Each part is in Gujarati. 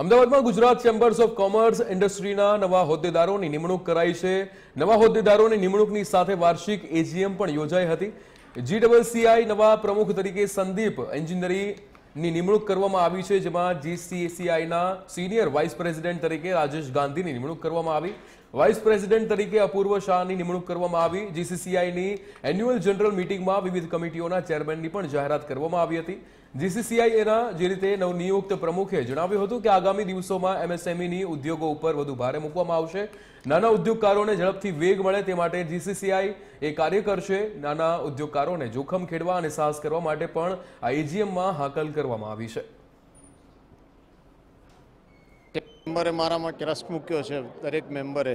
અમદાવાદમાં ગુજરાત ચેમ્બર્સ ઓફ કોમર્સ ઇન્ડસ્ટ્રીના નવા હોદ્દેદારોની નિમણૂક કરાઈ છે નવા હોદ્દેદારોની નિમણૂકની સાથે વાર્ષિક એજીએમ પણ યોજાઈ હતી જીડબલસીઆઈ નવા પ્રમુખ તરીકે સંદીપ એન્જિનિયરિંગની નિમણૂક કરવામાં આવી છે જેમાં જીસીએસીઆઈના સિનિયર વાઇસ પ્રેસિડેન્ટ તરીકે રાજેશ ગાંધીની નિમણૂક કરવામાં આવી વાઇસ પ્રેસિડેન્ટ તરીકે અપૂર્વ શાહની નિમણૂક કરવામાં આવી જીસીસીઆઈની એન્યુઅલ જનરલ મિટિંગમાં વિવિધ કમિટીઓના ચેરમેનની પણ જાહેરાત કરવામાં આવી હતી જીસીસીઆઈ એના જે રીતે નવનિયુક્ત પ્રમુખે જણાવ્યું હતું કે આગામી દિવસોમાં એમએસએમઈની ઉદ્યોગો ઉપર વધુ ભારે મૂકવામાં આવશે નાના ઉદ્યોગકારોને ઝડપથી વેગ મળે તે માટે જીસીસીઆઈ એ કાર્ય કરશે નાના ઉદ્યોગકારોને જોખમ ખેડવા અને સાહસ કરવા માટે પણ આ એજીએમમાં હાકલ કરવામાં આવી છે મેમ્બરે મારામાં રસ મૂક્યો છે દરેક મેમ્બરે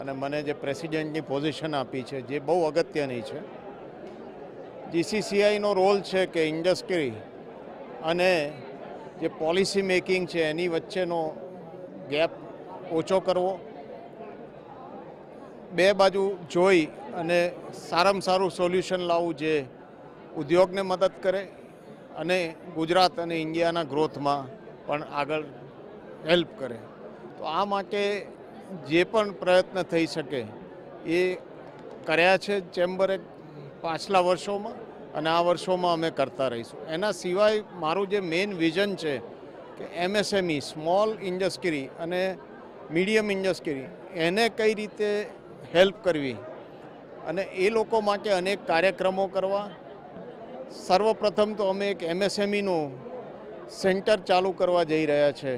અને મને જે પ્રેસિડેન્ટની પોઝિશન આપી છે જે બહુ અગત્યની છે જીસીસીઆઈનો રોલ છે કે ઇન્ડસ્ટ્રી અને જે પોલિસી મેકિંગ છે એની વચ્ચેનો ગેપ ઓછો કરવો બે બાજુ જોઈ અને સારામાં સારું સોલ્યુશન લાવવું જે ઉદ્યોગને મદદ કરે અને ગુજરાત અને ઇન્ડિયાના ગ્રોથમાં પણ આગળ હેલ્પ કરે તો આ માટે જે પણ પ્રયત્ન થઈ શકે એ કર્યા છે ચેમ્બરે પાછલા વર્ષોમાં અને આ વર્ષોમાં અમે કરતા રહીશું એના સિવાય મારું જે મેઇન વિઝન છે કે એમએસએમઈ સ્મોલ ઇન્ડસ્ટ્રી અને મીડિયમ ઇન્ડસ્ટ્રી એને કઈ રીતે હેલ્પ કરવી અને એ લોકો માટે અનેક કાર્યક્રમો કરવા સર્વપ્રથમ તો અમે એક એમએસએમઈનું સેન્ટર ચાલુ કરવા જઈ રહ્યા છે